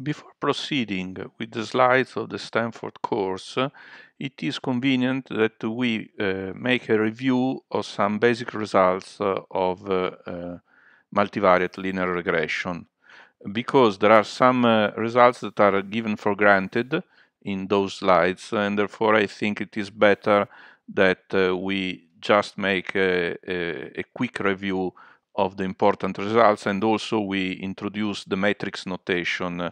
Before proceeding with the slides of the Stanford course, it is convenient that we uh, make a review of some basic results uh, of uh, uh multivariate linear regression, because there are some uh, results that are given for granted in those slides, and therefore I think it is better that uh, we just make a, a, a quick review of the important results and also we introduce the matrix notation uh,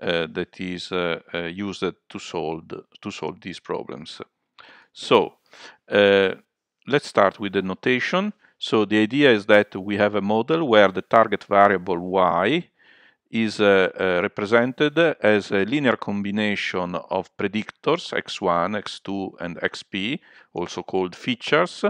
that is uh, uh, used to solve to solve these problems so uh, let's start with the notation so the idea is that we have a model where the target variable y is uh, uh, represented as a linear combination of predictors x1, x2 and xp, also called features,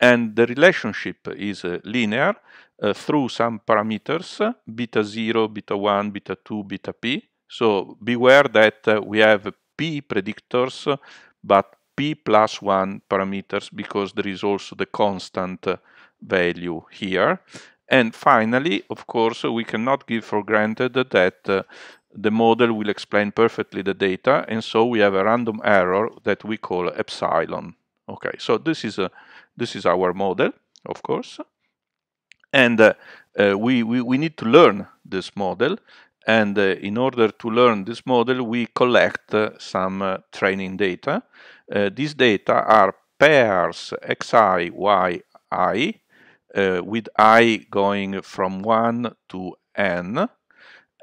and the relationship is uh, linear uh, through some parameters, beta 0, beta 1, beta 2, beta p. So beware that uh, we have p predictors, but p plus 1 parameters because there is also the constant value here. And finally, of course, we cannot give for granted that the model will explain perfectly the data, and so we have a random error that we call epsilon. Okay, so this is a this is our model, of course. And uh, uh, we, we, we, need to learn this model. And uh, in order to learn this model, we collect uh, some uh, training data. these data are pairs xi, yi, with i going from 1 to n.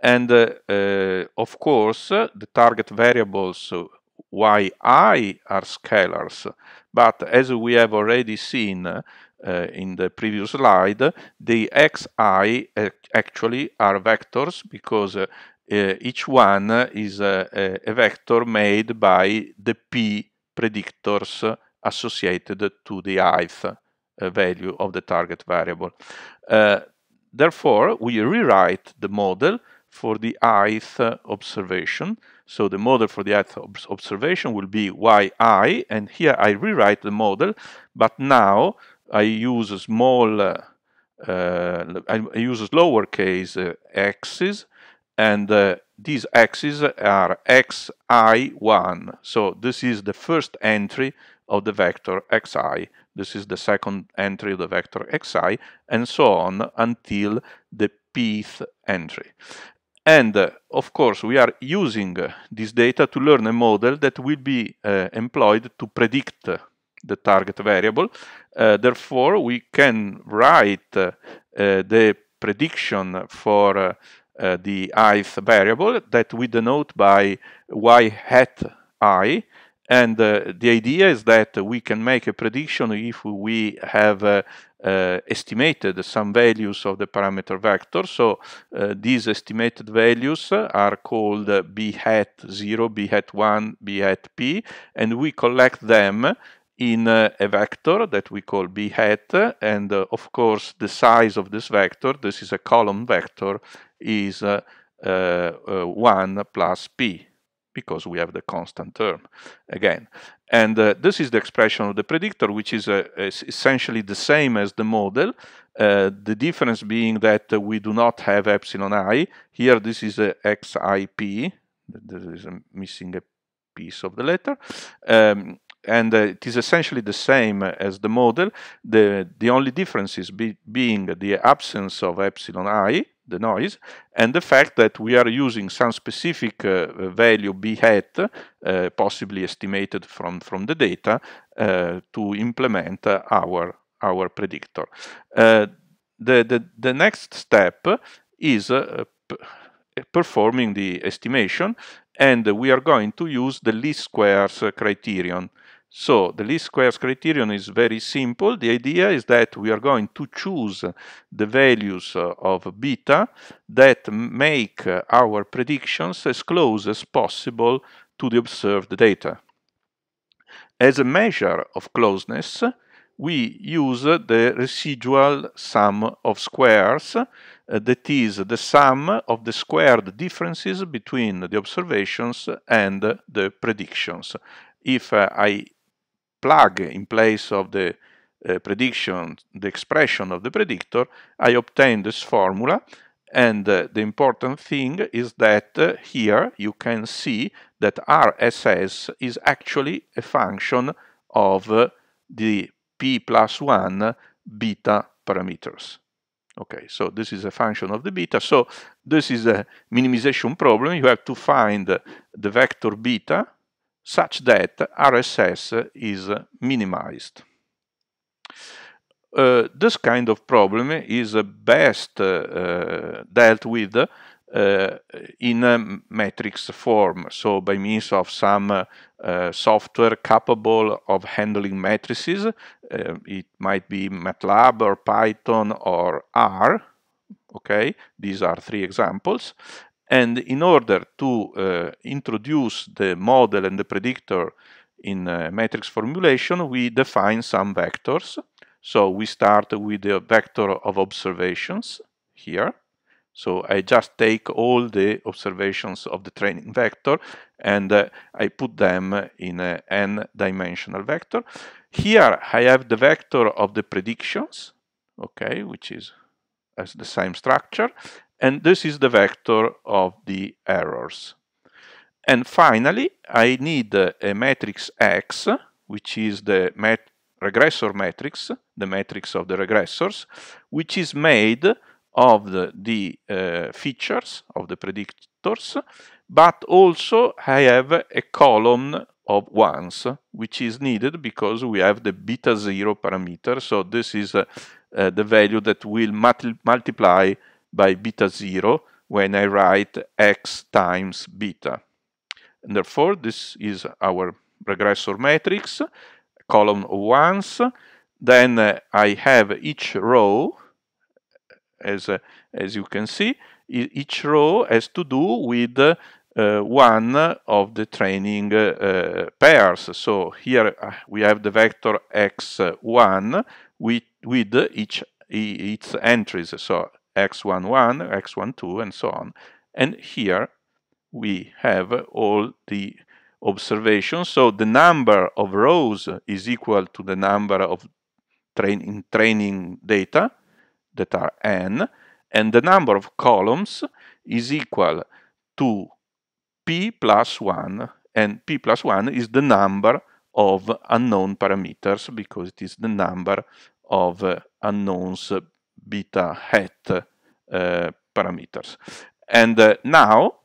And uh, uh, of course, uh, the target variables yi are scalars. But as we have already seen uh, in the previous slide, the xi actually are vectors because uh, uh, each one is a vector made by the p predictors associated to the ith value of the target variable. Uh, therefore, we rewrite the model for the ith observation so the model for the observation will be yi, and here I rewrite the model, but now I use a small, uh, I, uh, I use lowercase uh, x's, and uh, these axes are xi1. So this is the first entry of the vector xi. This is the second entry of the vector xi, and so on until the pth entry. And uh, of course, we are using uh, this data to learn a model that will be uh, employed to predict the target variable. Uh, therefore, we can write uh, the prediction for uh, the ith variable that we denote by y hat i, and uh, the idea is that we can make a prediction if we have uh, uh, estimated some values of the parameter vector. So uh, these estimated values are called uh, b hat 0, b hat 1, b hat p, and we collect them in uh, a vector that we call b hat. And of course, the size of this vector, this is a column vector, is 1 plus p because we have the constant term again. And uh, this is the expression of the predictor, which is, uh, is essentially the same as the model, uh, the difference being that we do not have epsilon i. Here this is a xip, there is a missing a piece of the letter. Um, and uh, it is essentially the same as the model. The, the only difference is be being the absence of epsilon i, the noise, and the fact that we are using some specific uh, value b hat, uh, possibly estimated from, from the data, uh, to implement our, our predictor. Uh, the, the, the next step is uh, performing the estimation, and we are going to use the least squares uh, criterion so the least squares criterion is very simple. The idea is that we are going to choose the values uh, of beta that make uh, our predictions as close as possible to the observed data. As a measure of closeness, we use the residual sum of squares, uh, that is the sum of the squared differences between the observations and the predictions. If uh, I plug in place of the uh, prediction, the expression of the predictor, I obtain this formula. And uh, the important thing is that uh, here you can see that RSS is actually a function of uh, the p plus 1 beta parameters. Okay, so this is a function of the beta. So this is a minimization problem. You have to find the vector beta such that RSS is minimized. Uh, this kind of problem is best uh, dealt with uh, in a matrix form, so by means of some uh, software capable of handling matrices. Uh, it might be MATLAB or Python or R. Okay, these are three examples. And in order to uh, introduce the model and the predictor in matrix formulation, we define some vectors. So we start with the vector of observations here. So I just take all the observations of the training vector and uh, I put them in an n-dimensional vector. Here I have the vector of the predictions, okay, which is as the same structure, and this is the vector of the errors. And finally, I need a matrix X, which is the mat regressor matrix, the matrix of the regressors, which is made of the, the uh, features of the predictors, but also I have a column of ones, which is needed because we have the beta zero parameter. So this is uh, uh, the value that will multiply by beta 0 when I write x times beta. And therefore, this is our regressor matrix, column ones. Then uh, I have each row, as, uh, as you can see, each row has to do with uh, one of the training uh, uh, pairs. So here uh, we have the vector x1 with, with each its entries. So x11, x12, and so on. And here we have all the observations. So the number of rows is equal to the number of training data that are n, and the number of columns is equal to p plus 1, and p plus 1 is the number of unknown parameters because it is the number of uh, unknowns beta hat uh, parameters. And uh, now,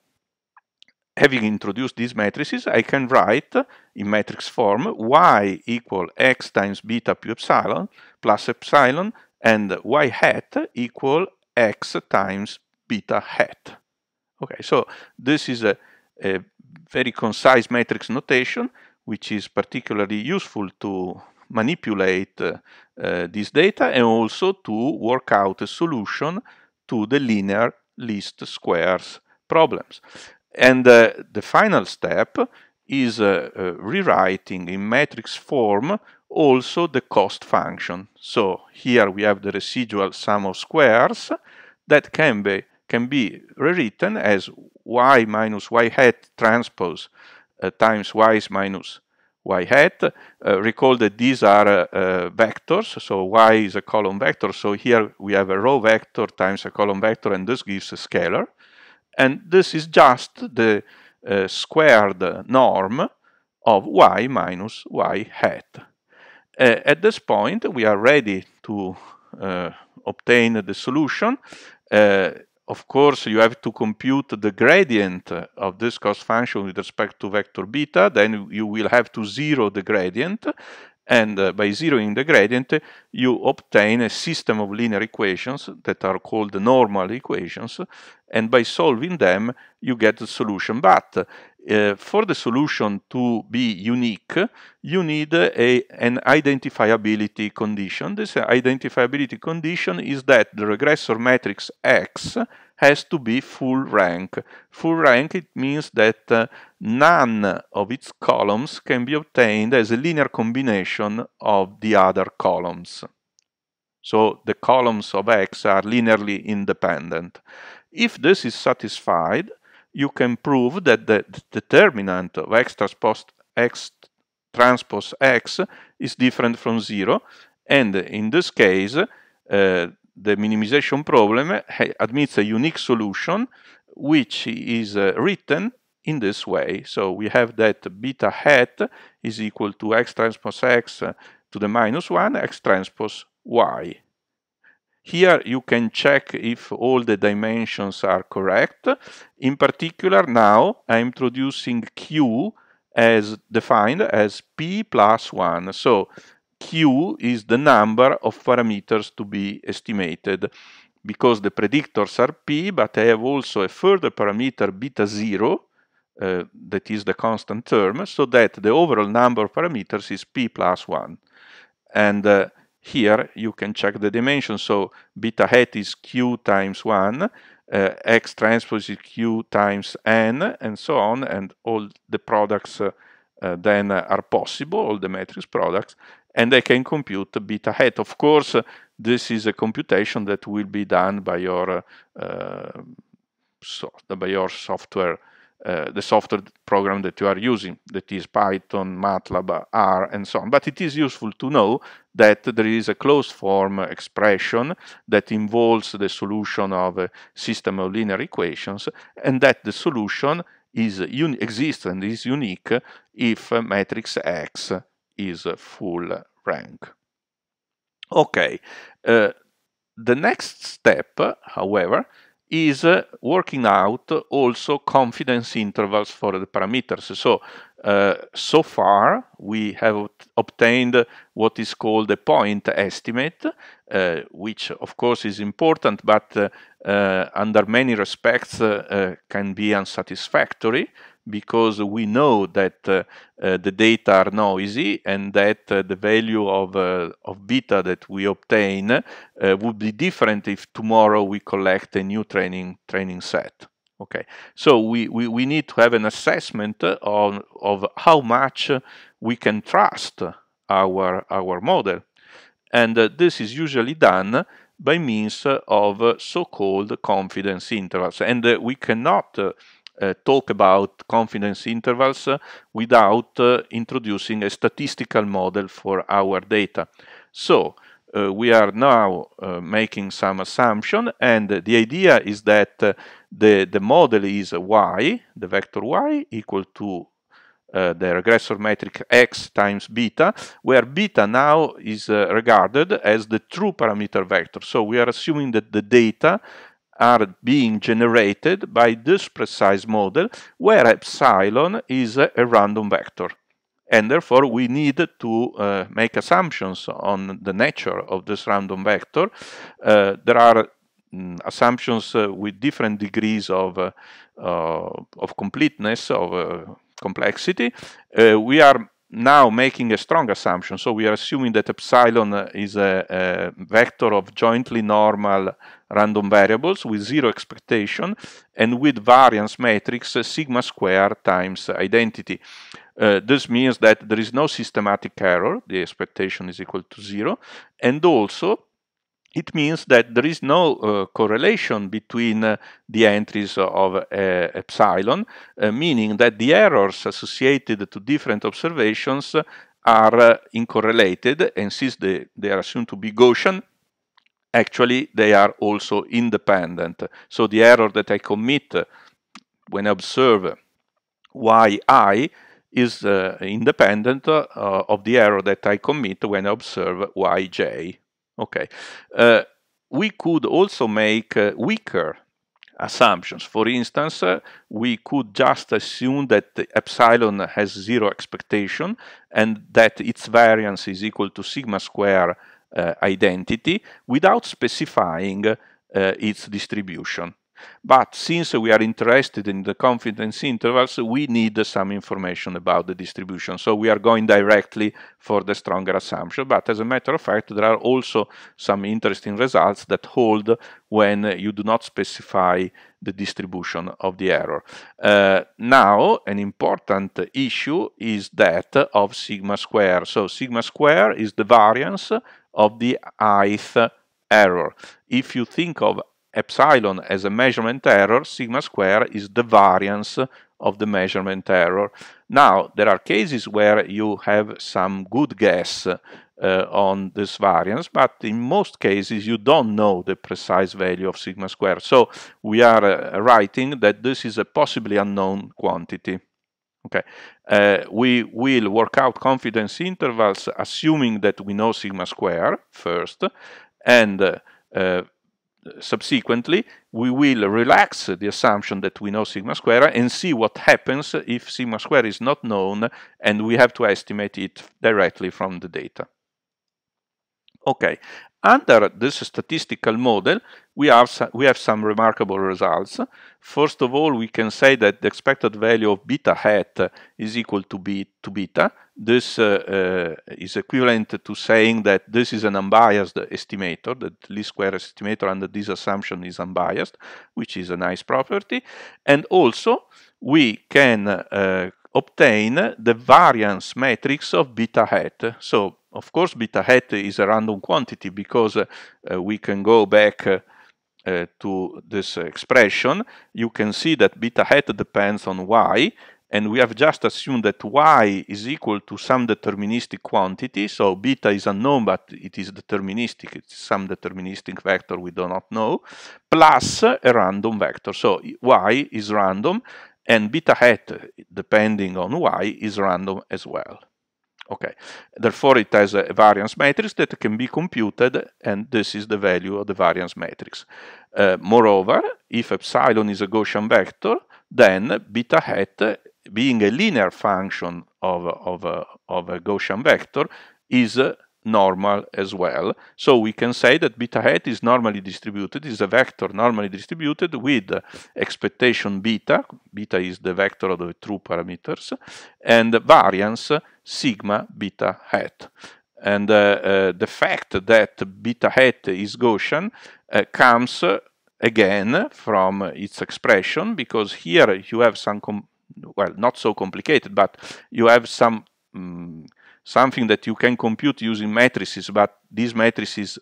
having introduced these matrices, I can write in matrix form y equal x times beta epsilon plus epsilon and y hat equal x times beta hat. Okay, so this is a, a very concise matrix notation, which is particularly useful to manipulate eh, this data and also to work out a solution to the linear least squares problems. And eh, the final step is eh, rewriting in matrix form also the cost function. So here we have the residual sum of squares that can be can be rewritten as y minus y hat transpose uh, times y minus y hat. Uh, recall that these are uh, vectors, so y is a column vector. So here we have a row vector times a column vector, and this gives a scalar. And this is just the uh, squared norm of y minus y hat. Uh, at this point, we are ready to obtain the solution. Uh, of course, you have to compute the gradient of this cost function with respect to vector beta. Then you will have to zero the gradient. And uh, by zeroing the gradient, you obtain a system of linear equations that are called normal equations. And by solving them, you get the solution. But Eh, for the solution to be unique, you need a, an identifiability condition. This identifiability condition is that the regressor matrix X has to be full rank. Full rank it means that uh, none of its columns can be obtained as a linear combination of the other columns. So the columns of X are linearly independent. If this is satisfied, you can prove that the determinant of x transpose x, transpose x is different from zero. And in this case, uh, the minimization problem admits a unique solution which is uh, written in this way. So we have that beta hat is equal to x transpose x uh, to the minus 1, x transpose y. Here you can check if all the dimensions are correct. In particular, now I'm introducing Q as defined as P plus 1. So Q is the number of parameters to be estimated because the predictors are P, but I have also a further parameter beta 0 uh, that is the constant term, so that the overall number of parameters is P plus 1. And uh, here you can check the dimension. So beta hat is q times 1, uh, x transpose is q times n, and so on, and all the products uh, uh, then are possible, all the matrix products, and I can compute beta hat. Of course, this is a computation that will be done by your uh, uh, so by your software uh, the software program that you are using, that is Python, MATLAB, R, and so on. But it is useful to know that there is a closed form expression that involves the solution of a uh, system of linear equations, and that the solution is exists and is unique if matrix X is full rank. Okay, uh, the next step, however, is working out also confidence intervals for the parameters. So, uh, so far we have obtained what is called a point estimate, uh, which of course is important, but uh, uh under many respects uh, uh, can be unsatisfactory because we know that uh, uh, the data are noisy and that uh, the value of, of beta that we obtain would be different if tomorrow we collect a new training, training set. Okay, so we, we, we need to have an assessment of of how much we can trust our, our model. And uh, this is usually done by means of so-called confidence intervals. And uh, we cannot uh, uh, talk about confidence intervals uh, without uh, introducing a statistical model for our data. So we are now making some assumption and the idea is that the, the model is y, the vector y equal to uh, the regressor metric x times beta, where beta now is uh, regarded as the true parameter vector. So we are assuming that the data are being generated by this precise model where epsilon is a random vector. And therefore, we need to uh, make assumptions on the nature of this random vector. Uh, there are mm, assumptions uh, with different degrees of, uh, of completeness, of uh, complexity. Uh, we are now making a strong assumption. So we are assuming that epsilon is a, a, vector of jointly normal random variables with zero expectation and with variance matrix uh, sigma square times identity. Uh, this means that there is no systematic error, the expectation is equal to zero, and also it means that there is no uh, correlation between uh, the entries of uh, epsilon, uh, meaning that the errors associated to different observations are uncorrelated, uh, and since they, they are assumed to be Gaussian, actually they are also independent. So the error that I commit when I observe yi is uh, independent of the error that I commit when I observe yj. Okay. Uh, we could also make uh, weaker assumptions. For instance, uh, we could just assume that the epsilon has zero expectation and that its variance is equal to sigma square uh, identity without specifying uh, its distribution. But since we are interested in the confidence intervals, we need some information about the distribution. So we are going directly for the stronger assumption. But as a matter of fact, there are also some interesting results that hold when you do not specify the distribution of the error. Uh, now, an important issue is that of sigma square. So sigma square is the variance of the ith error. If you think of epsilon as a measurement error, sigma square is the variance of the measurement error. Now, there are cases where you have some good guess uh, on this variance, but in most cases you don't know the precise value of sigma square. So we are uh, writing that this is a possibly unknown quantity. Okay, uh, we will work out confidence intervals assuming that we know sigma square first, and uh, uh, subsequently, we will relax the assumption that we know sigma square and see what happens if sigma square is not known and we have to estimate it directly from the data. Okay, under this statistical model, we have, we have some remarkable results. First of all, we can say that the expected value of beta hat is equal to, be, to beta. This uh, uh, is equivalent to saying that this is an unbiased estimator, that least square estimator under this assumption is unbiased, which is a nice property. And also, we can uh, obtain the variance matrix of beta hat. So of course, beta hat is a random quantity because uh, we can go back uh, uh, to this expression. You can see that beta hat depends on y, and we have just assumed that y is equal to some deterministic quantity, so beta is unknown, but it is deterministic, it's some deterministic vector we do not know, plus a random vector. So y is random, and beta hat, depending on y, is random as well. Okay, therefore it has a variance matrix that can be computed and this is the value of the variance matrix. Uh, moreover, if epsilon is a Gaussian vector, then beta hat, being a linear function of, of, of a Gaussian vector, is normal as well. So we can say that beta hat is normally distributed, is a vector normally distributed with expectation beta, beta is the vector of the true parameters, and variance sigma beta hat. And uh, uh, the fact that beta hat is Gaussian uh, comes again from its expression, because here you have some, well, not so complicated, but you have some um, something that you can compute using matrices, but these matrices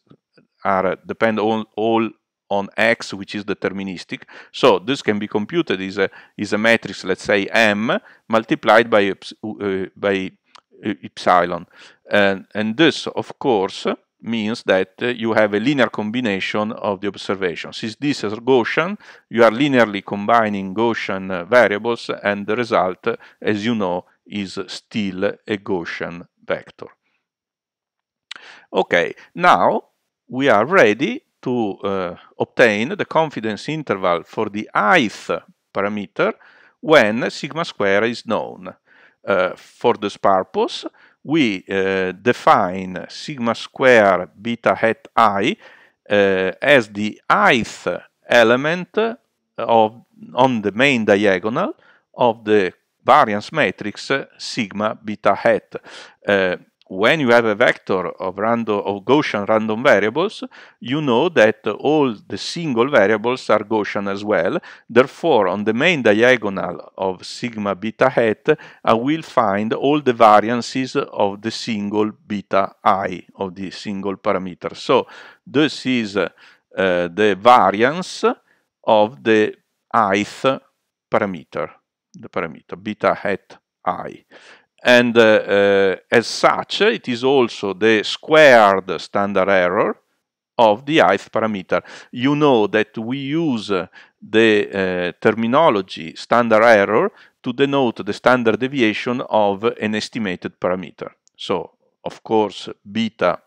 are depend on all on X, which is deterministic. So this can be computed is a is a matrix, let's say M, multiplied by uh, by uh, epsilon, and and this of course means that uh, you have a linear combination of the observations. Since this is Gaussian, you are linearly combining Gaussian uh, variables, and the result, as you know, is still a Gaussian vector. Okay, now we are ready to uh, obtain the confidence interval for the ith parameter when sigma square is known. Uh, for this purpose, we uh, define sigma square beta hat i uh, as the ith element of, on the main diagonal of the variance matrix sigma beta hat. Uh, when you have a vector of, random, of Gaussian random variables, you know that all the single variables are Gaussian as well. Therefore, on the main diagonal of sigma beta hat, I will find all the variances of the single beta i, of the single parameter. So this is uh, the variance of the ith parameter the parameter beta hat i. And uh, uh, as such, it is also the squared standard error of the ith parameter. You know that we use the uh, terminology standard error to denote the standard deviation of an estimated parameter. So, of course, beta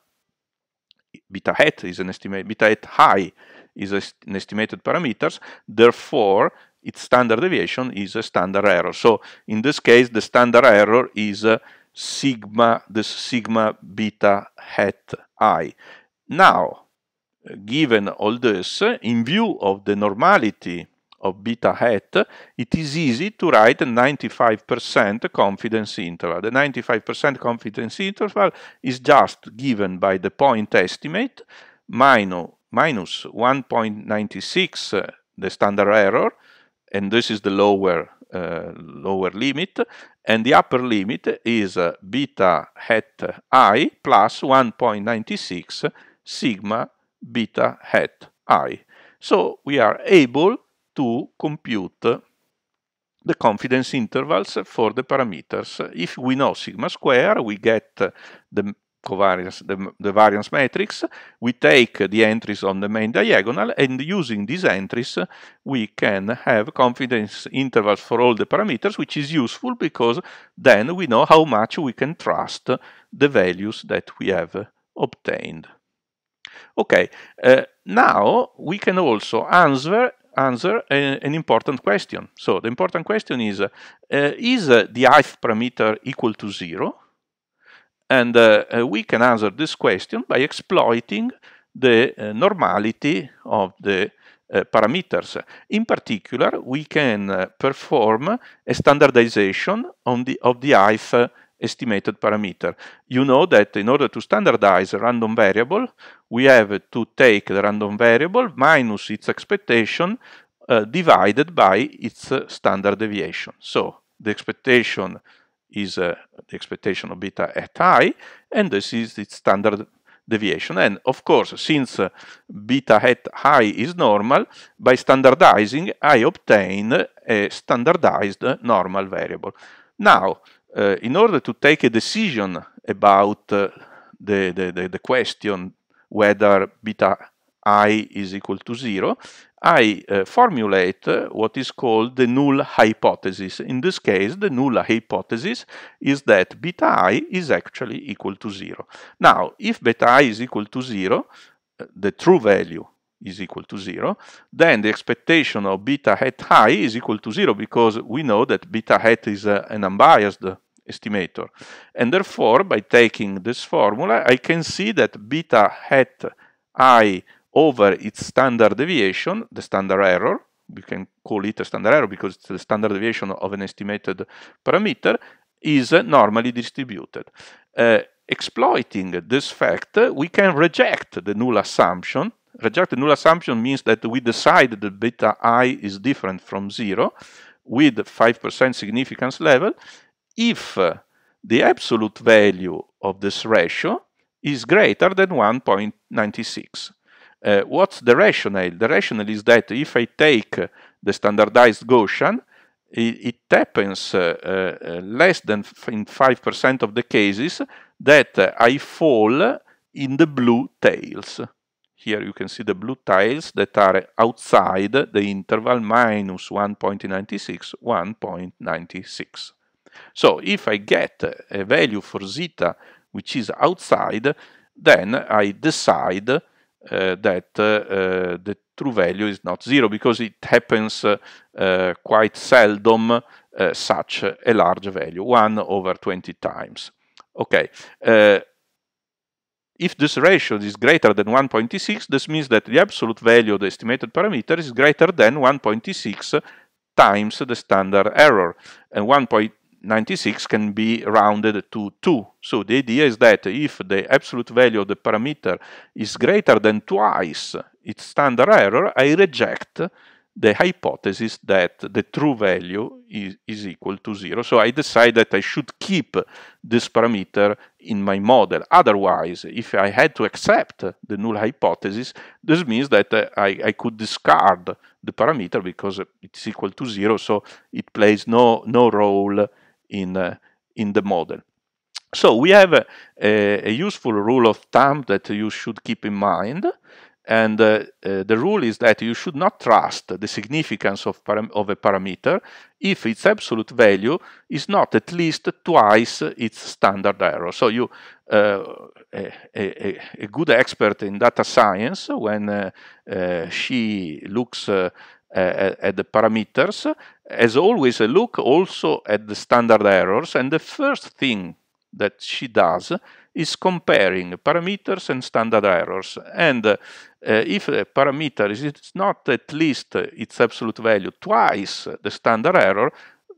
beta hat is an estimate beta hat high is an estimated parameters. Therefore, its standard deviation is a standard error. So in this case, the standard error is uh, sigma, this sigma beta hat i. Now, given all this, in view of the normality of beta hat, it is easy to write a 95% confidence interval. The 95% confidence interval is just given by the point estimate minus, minus 1.96, uh, the standard error, and this is the lower uh, lower limit, and the upper limit is uh, beta hat i plus 1.96 sigma beta hat i. So we are able to compute the confidence intervals for the parameters. If we know sigma square, we get the covariance, the, the variance matrix, we take the entries on the main diagonal, and using these entries, we can have confidence intervals for all the parameters, which is useful because then we know how much we can trust the values that we have obtained. Okay, uh, now we can also answer answer a, an important question. So the important question is, uh, is the ith parameter equal to zero? And uh, uh, we can answer this question by exploiting the uh, normality of the uh, parameters. In particular, we can uh, perform a standardization on the, of the IF uh, estimated parameter. You know that in order to standardize a random variable, we have to take the random variable minus its expectation divided by its standard deviation. So the expectation is uh, the expectation of beta at i, and this is its standard deviation. And of course, since uh, beta at i is normal, by standardizing, I obtain a standardized normal variable. Now, uh, in order to take a decision about uh, the, the, the, question whether beta i is equal to zero, I uh, formulate what is called the null hypothesis. In this case, the null hypothesis is that beta i is actually equal to 0. Now, if beta i is equal to 0, uh, the true value is equal to 0, then the expectation of beta hat i is equal to 0 because we know that beta hat is uh, an unbiased estimator. And therefore, by taking this formula, I can see that beta hat i over its standard deviation, the standard error, we can call it a standard error because it's the standard deviation of an estimated parameter, is normally distributed. Uh, exploiting this fact, we can reject the null assumption. Reject the null assumption means that we decide that beta i is different from zero with 5% significance level if uh, the absolute value of this ratio is greater than 1.96. Uh, what's the rationale? The rationale is that if I take uh, the standardized Gaussian, it, it happens uh, uh, uh less than in 5% of the cases that uh, I fall in the blue tails. Here you can see the blue tiles that are outside the interval minus 1.96, 1.96. So if I get a value for zeta which is outside, then I decide Eh, that eh, the true value is not zero because it happens eh, quite seldom such a large value, 1 over 20 times. Okay, if this ratio is greater than 1.6, this means that the absolute value of the estimated parameter is greater than 1.6 times the standard error. And 1.6 96 can be rounded to 2. So the idea is that if the absolute value of the parameter is greater than twice its standard error, I reject the hypothesis that the true value is, is, equal to zero. So I decide that I should keep this parameter in my model. Otherwise, if I had to accept the null hypothesis, this means that uh, I, I could discard the parameter because it's equal to zero, so it plays no, no role in, uh, in the model. So we have a, a, useful rule of thumb that you should keep in mind. And uh, uh, the rule is that you should not trust the significance of, of, a parameter if its absolute value is not at least twice its standard error. So you, uh, a, a, a, good expert in data science, when uh, uh, she looks at the parameters. As always, a look also at the standard errors, and the first thing that she does is comparing parameters and standard errors. And uh, if a parameter is not at least its absolute value twice the standard error,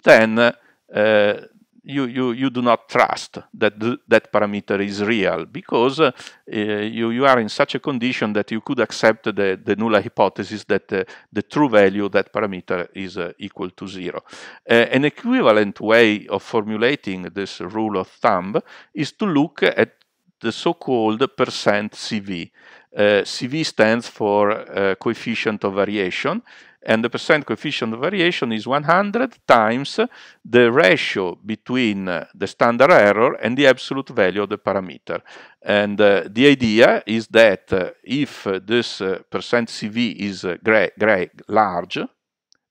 then uh, you, you, you do not trust that th that parameter is real because uh, you, you are in such a condition that you could accept the, the null hypothesis that uh, the true value of that parameter is uh, equal to zero. Uh, an equivalent way of formulating this rule of thumb is to look at the so-called percent CV. Uh, CV stands for uh, coefficient of variation and the percent coefficient of variation is 100 times the ratio between uh, the standard error and the absolute value of the parameter. And uh, the idea is that uh, if uh, this uh, percent CV is uh, gray, gray, large,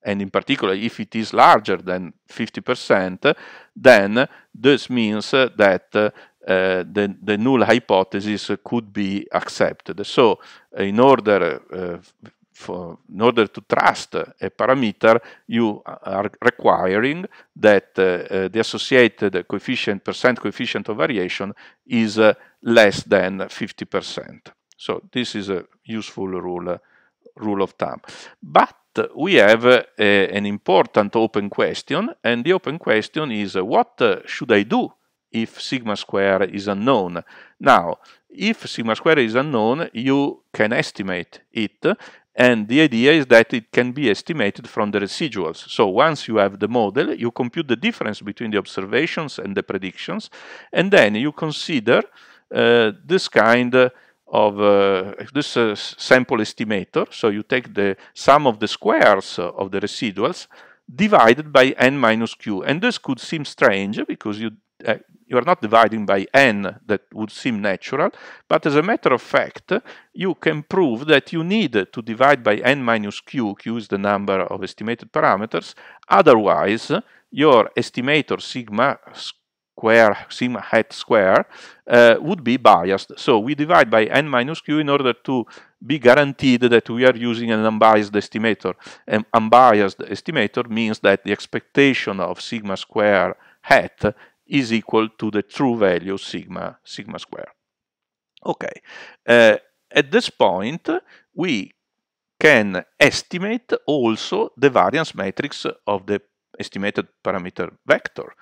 and in particular if it is larger than 50%, then this means that uh, the, the, null hypothesis could be accepted. So in order uh, for, in order to trust a parameter, you are requiring that uh, uh, the associated coefficient, percent coefficient of variation is uh, less than 50%. So this is a useful rule, rule of thumb. But we have uh, an important open question, and the open question is uh, what uh, should I do if sigma square is unknown? Now, if sigma square is unknown, you can estimate it, and the idea is that it can be estimated from the residuals. So once you have the model, you compute the difference between the observations and the predictions, and then you consider uh, this kind of uh, this uh, sample estimator. So you take the sum of the squares of the residuals divided by n minus q. And this could seem strange because you uh, you are not dividing by n, that would seem natural, but as a matter of fact, you can prove that you need to divide by n minus q, q is the number of estimated parameters, otherwise your estimator sigma square, sigma hat square, uh, would be biased. So we divide by n minus q in order to be guaranteed that we are using an unbiased estimator. An unbiased estimator means that the expectation of sigma square hat is equal to the true value sigma, sigma square. Okay, uh, at this point, we can estimate also the variance matrix of the estimated parameter vector.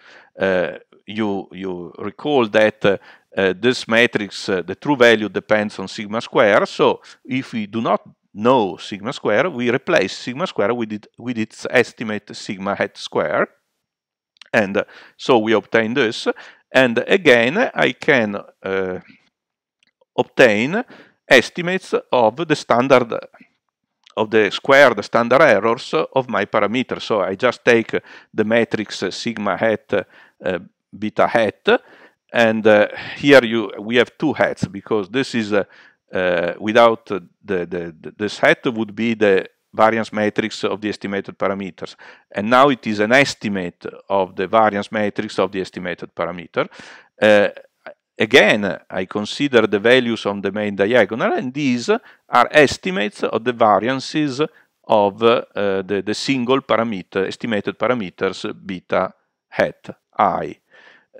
Uh, you, you recall that uh, uh, this matrix, the true value depends on sigma square, so if we do not know sigma square, we replace sigma square with, it, with its estimate sigma hat square, and so we obtain this. And again, I can uh, obtain estimates of the standard of the square, the standard errors of my parameter. So I just take the matrix sigma hat, uh, beta hat, and uh, here you we have two hats because this is uh, uh without the, the, the, this hat would be the variance matrix of the estimated parameters. And now it is an estimate of the variance matrix of the estimated parameter. Uh, again, I consider the values on the main diagonal, and these are estimates of the variances of uh, the, the single parameter, estimated parameters beta hat i.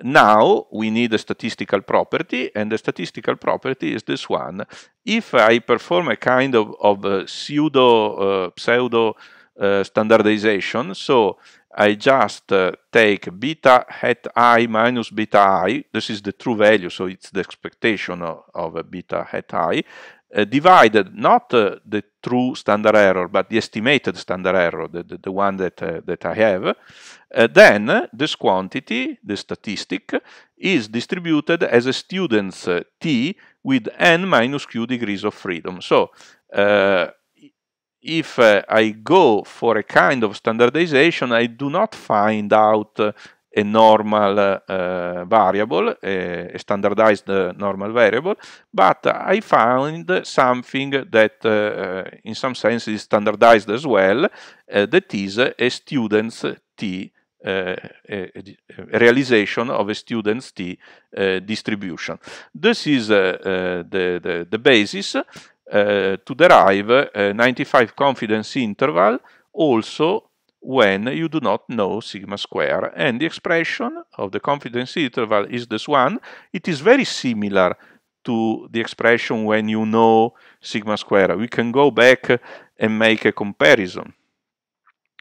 Now we need a statistical property, and the statistical property is this one. If I perform a kind of, of a uh, pseudo, uh, pseudo uh, standardization, so I just uh, take beta hat i minus beta i, this is the true value, so it's the expectation of, of beta hat i, uh, divided not uh, the true standard error, but the estimated standard error, the, the, the one that, uh, that I have, uh, then uh, this quantity, the statistic, is distributed as a student's t with n minus q degrees of freedom. So if uh, I go for a kind of standardization, I do not find out a normal uh, variable, a standardized uh, normal variable, but I find something that uh, uh, in some sense is standardized as well, that is a student's t, a, a, realization of a student's t distribution. This is the, the, the basis Eh, to derive a eh, 95 confidence interval also when you do not know sigma square. And the expression of the confidence interval is this one. It is very similar to the expression when you know sigma square. We can go back and make a comparison.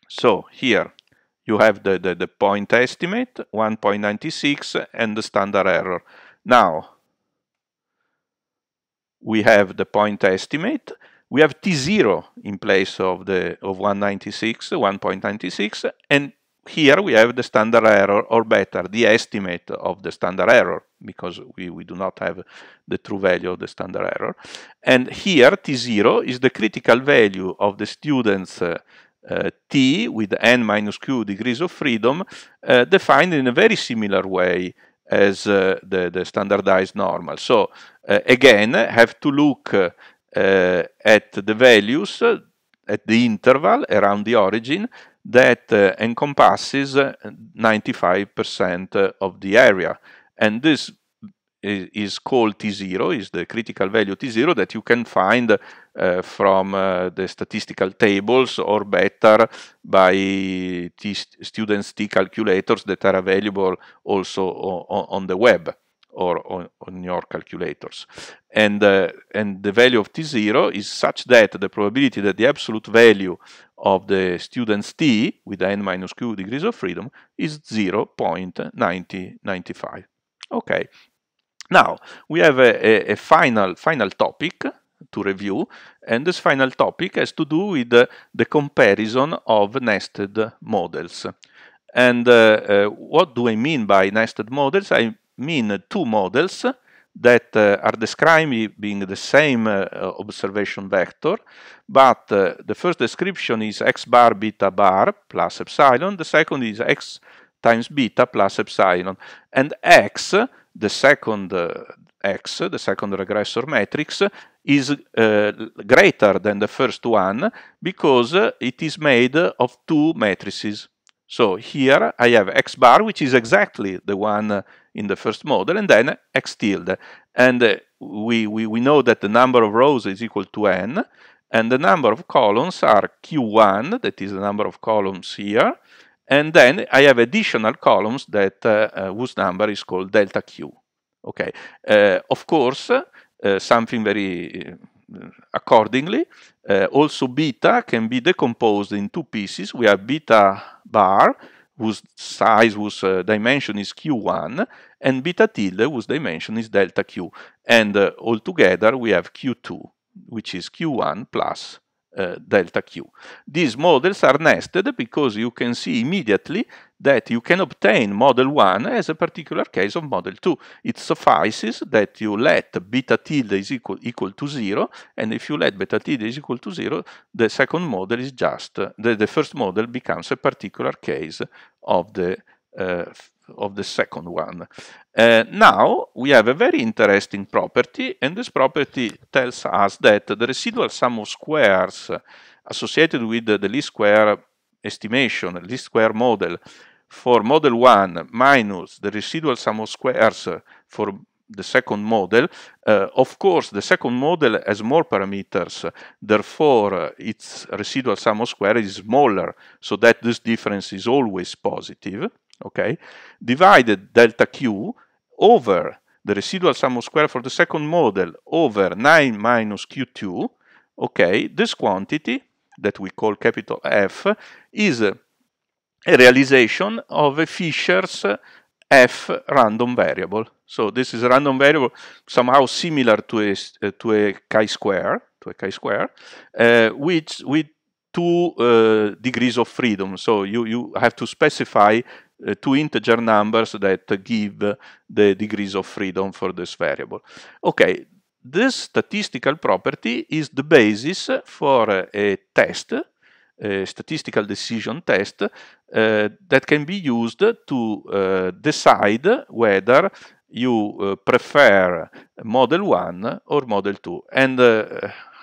So here you have the, the, the point estimate, 1.96, and the standard error. Now, we have the point estimate. We have T0 in place of the of 196, 1.96, and here we have the standard error, or better, the estimate of the standard error, because we, we do not have the true value of the standard error. And here, T0 is the critical value of the student's uh, uh, T with n minus q degrees of freedom, uh, defined in a very similar way as uh, the, the standardized normal. So uh, again, have to look uh, at the values at the interval around the origin that encompasses 95% of the area. And this is called T0, is the critical value T0 that you can find uh, from uh, the statistical tables or better by t students T calculators that are available also on, the web or on, on your calculators. And, uh, and the value of T0 is such that the probability that the absolute value of the students T with n minus q degrees of freedom is 0.9095. Okay, now, we have a, a, a final, final topic to review, and this final topic has to do with the comparison of nested models. And uh, uh, what do I mean by nested models? I mean two models that uh, are described being the same uh, observation vector, but uh, the first description is x bar beta bar plus epsilon, the second is x times beta plus epsilon, and x the second uh, x, the second regressor matrix, is uh, greater than the first one because uh, it is made of two matrices. So here I have x bar, which is exactly the one in the first model, and then x tilde. And uh, we, we, we know that the number of rows is equal to n, and the number of columns are q1, that is the number of columns here, and then I have additional columns that uh, uh whose number is called delta Q. Okay, uh, of course, uh, something very accordingly. also beta can be decomposed in two pieces. We have beta bar, whose size, whose uh, dimension is q1, and beta tilde, whose dimension is delta q. And uh, altogether, we have q2, which is q1 plus Eh, delta Q. These models are nested because you can see immediately that you can obtain model 1 as a particular case of model 2. It suffices that you let beta tilde is equal, equal to 0, and if you let beta tilde is equal to 0, the second model is just, the, the first model becomes a particular case of the uh, of the second one. Uh, now we have a very interesting property, and this property tells us that the residual sum of squares associated with the, the least square estimation, least square model, for model 1 minus the residual sum of squares for the second model. Uh, of course, the second model has more parameters, therefore its residual sum of squares is smaller, so that this difference is always positive okay, divided delta Q over the residual sum of square for the second model over 9 minus Q2, okay, this quantity that we call capital F is a realization of a Fisher's F random variable. So this is a random variable somehow similar to a, uh, to a chi-square, to a chi-square, uh, which with two uh, degrees of freedom. So you, you have to specify uh, two integer numbers that give the degrees of freedom for this variable. Okay, this statistical property is the basis for a test, a statistical decision test, uh, that can be used to uh, decide whether you uh, prefer model 1 or model 2 and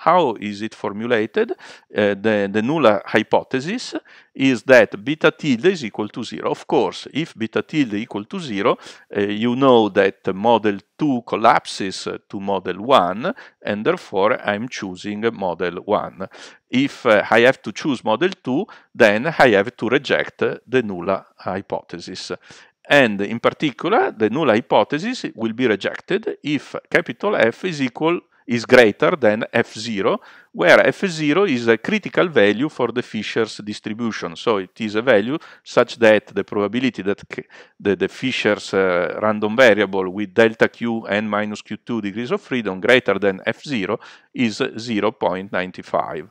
how is it formulated? Uh, the, the hypothesis is that beta tilde is equal to zero. Of course, if beta tilde equal to zero, uh, you know that model 2 collapses to model 1, and therefore I'm choosing model 1. If uh, I have to choose model 2, then I have to reject the null hypothesis. And in particular, the null hypothesis will be rejected if capital F is equal is greater than f0, where f0 is a critical value for the Fisher's distribution. So it is a value such that the probability that the, the Fisher's uh, random variable with delta q n minus q2 degrees of freedom greater than f0 is 0.95.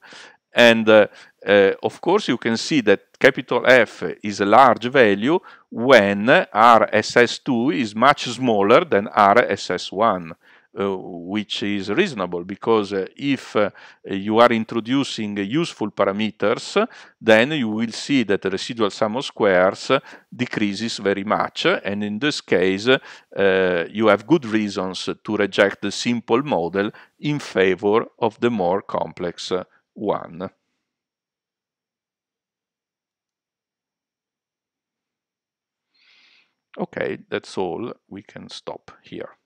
And uh, uh, of course, you can see that capital F is a large value when RSS2 is much smaller than RSS1. Uh, which is reasonable because uh, if uh, you are introducing useful parameters, then you will see that the residual sum of squares decreases very much. And in this case, you have good reasons to reject the simple model in favor of the more complex one. Okay, that's all. We can stop here.